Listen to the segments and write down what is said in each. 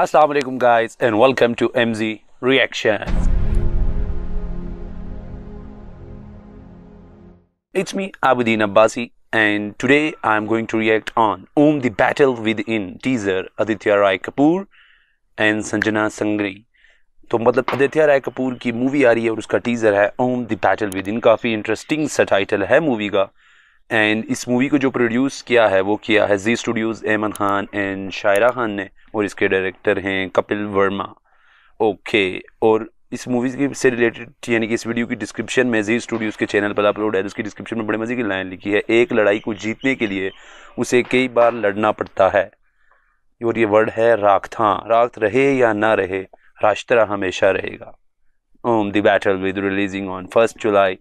Assalamu alaikum guys and welcome to MZ Reaction. It's me Abidin Abbasi and today I'm going to react on Om the Battle Within teaser Aditya Rai Kapoor and Sanjana Sangri. तो मतलब आदित्य राय कपूर की movie आ रही है और उसका teaser है Om the battle within काफ़ी interesting सा टाइटल है मूवी का एंड इस मूवी को जो प्रोड्यूस किया है वो किया है जी स्टूडियोज़ एमन खान एंड शायरा खान ने और इसके डायरेक्टर हैं कपिल वर्मा ओके और इस मूवी से रिलेटेड यानी कि इस वीडियो की डिस्क्रिप्शन में जी स्टूडियोज़ के चैनल पर अपलोड है उसकी डिस्क्रिप्शन में बड़े मज़े की लाइन लिखी है एक लड़ाई को जीतने के लिए उसे कई बार लड़ना पड़ता है और ये वर्ड है राखथा राख रहे या ना रहे राष्ट्रा हमेशा रहेगा Om the battle within releasing on first July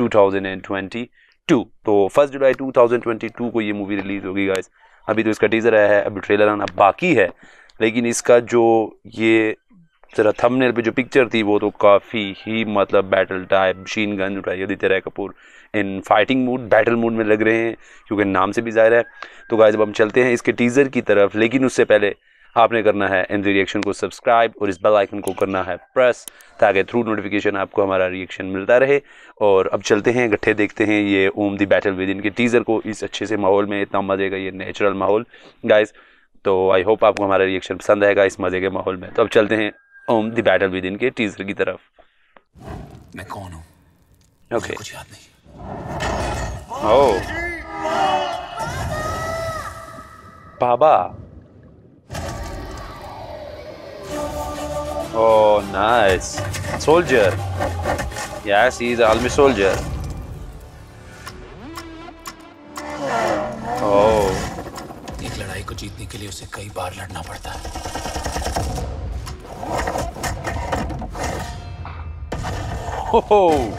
twenty two तो first July two thousand twenty two को ये मूवी रिलीज़ होगी गाइज अभी तो इसका टीज़र आया है अभी ट्रेलर आना बाकी है लेकिन इसका जो ये जरा थंबनेल पे जो पिक्चर थी वो तो काफ़ी ही मतलब बैटल टाइप मशीन गन उठाई Aditya Roy Kapur in fighting mood battle mood में लग रहे हैं क्योंकि नाम से भी ज़ाहिर है तो गाय जब हम चलते हैं इसके टीज़र की तरफ लेकिन उससे पहले आपने करना है इन रिएक्शन को सब्सक्राइब और इस बेल आइकन को करना है प्रेस ताकि थ्रू नोटिफिकेशन आपको हमारा रिएक्शन मिलता रहे और अब चलते हैं इकट्ठे देखते हैं ये ओम दी बैटल विद इन के टीज़र को इस अच्छे से माहौल में इतना मज़े का ये नेचुरल माहौल गाइस तो आई होप आपको हमारा रिएक्शन पसंद आएगा इस मज़े के माहौल में तो अब चलते हैं ओम दी बैटल विद इन के टीज़र की तरफ मैं कौन हूँ ओके ओ oh. बाबा Oh, nice. Soldier. Yes, he's is army soldier. Oh. एक लड़ाई को जीतने के लिए उसे कई बार लड़ना पड़ता है Oh,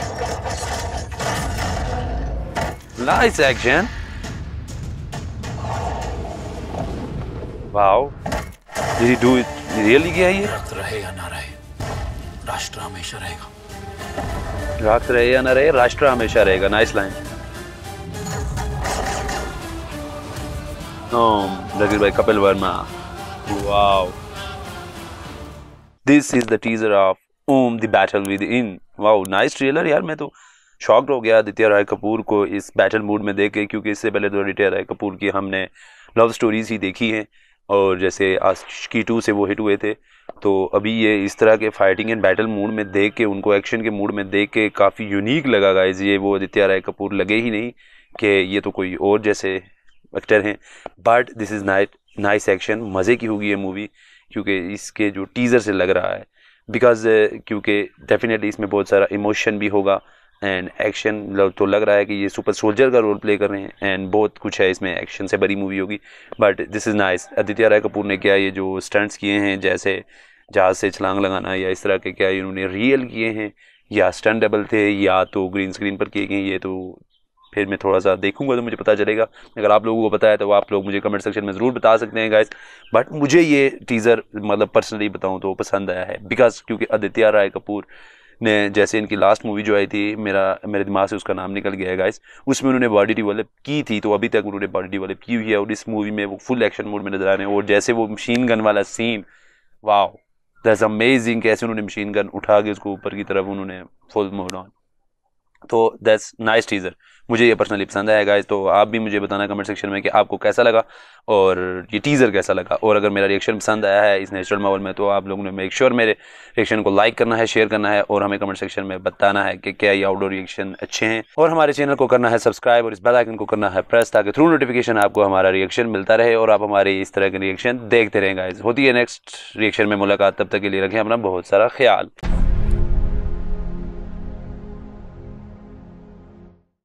nice action. Wow. Did he do it really गया ये? रक्त रहे या ना रहे, राष्ट्र हमेशा रहेगा। रक्त रहे या ना रहे, राष्ट्र हमेशा रहेगा। Nice line. Um, Raghuvar by Kapil Verma. Wow. This is the teaser of Om the Battle Within. Wow, nice trailer यार मैं तो शॉक्ड हो गया आदित्य राय कपूर को इस बैटल मूड में देख के क्योंकि इससे पहले तो आदित्य राय कपूर की हमने लव स्टोरीज ही देखी हैं और जैसे आज की टू से वो हिट हुए थे तो अभी ये इस तरह के फाइटिंग एंड बैटल मूड में देख के उनको एक्शन के मूड में देख के काफ़ी यूनिक लगा गाइज ये वो आदित्य राय कपूर लगे ही नहीं कि ये तो कोई और जैसे एक्टर हैं but this is night nice action मज़े की होगी ये मूवी क्योंकि इसके जो टीज़र से लग रहा है बिकॉज क्योंकि डेफिनेटली इसमें बहुत सारा इमोशन भी होगा एंड एक्शन मतलब तो लग रहा है कि ये सुपर सोल्जर का रोल प्ले कर रहे हैं एंड बहुत कुछ है इसमें एक्शन से बड़ी मूवी होगी but this is nice Aditya Roy Kapoor ने क्या ये जो स्टंट्स किए हैं जैसे जहाज से छलांग लगाना या इस तरह के क्या इन्होंने रियल किए हैं या स्टंट डबल थे या तो ग्रीन स्क्रीन पर किए गए ये तो फिर मैं थोड़ा सा देखूंगा तो मुझे पता चलेगा अगर आप लोगों को पता है तो आप लोग मुझे कमेंट सेक्शन में ज़रूर बता सकते हैं गाइस बट मुझे ये टीज़र मतलब पर्सनली बताऊँ तो पसंद आया है बिकॉज क्योंकि आदित्य राय कपूर ने जैसे इनकी लास्ट मूवी जो आई थी मेरा मेरे दिमाग से उसका नाम निकल गया है गाइस उसमें उन्होंने बॉडी डिवेलप की थी तो अभी तक उन्होंने बॉडी डिवेलप की हुई है और इस मूवी में वो फुल एक्शन मोड में नजर आ रहे हैं और जैसे वो मशीन गन वाला सीन वाह दैट्स अमेजिंग कैसे उन्होंने मशीन गन उठा के उसको ऊपर की तरफ उन्होंने फुल मोड ऑन तो दैट्स नाइस टीज़र मुझे ये पर्सनली पसंद आया गाइज तो आप भी मुझे बताना कमेंट सेक्शन में कि आपको कैसा लगा और ये टीज़र कैसा लगा और अगर मेरा रिएक्शन पसंद आया है इस नेचुरल माहौल में तो आप लोगों ने मेक श्योर मेरे रिएक्शन को लाइक करना है शेयर करना है और हमें कमेंट सेक्शन में बताना है कि क्या ये आउटडोर रिएक्शन अच्छे हैं और हमारे चैनल को करना है सब्सक्राइब और इस बेल आइकन को करना है प्रेस ताकि थ्रू नोटिफिकेशन आपको हमारा रिएक्शन मिलता रहे और आप हमारे इस तरह के रिएक्शन देखते रहें गाइज होती है नेक्स्ट रिएक्शन में मुलाकात तब तक के लिए रखें अपना बहुत सारा ख्याल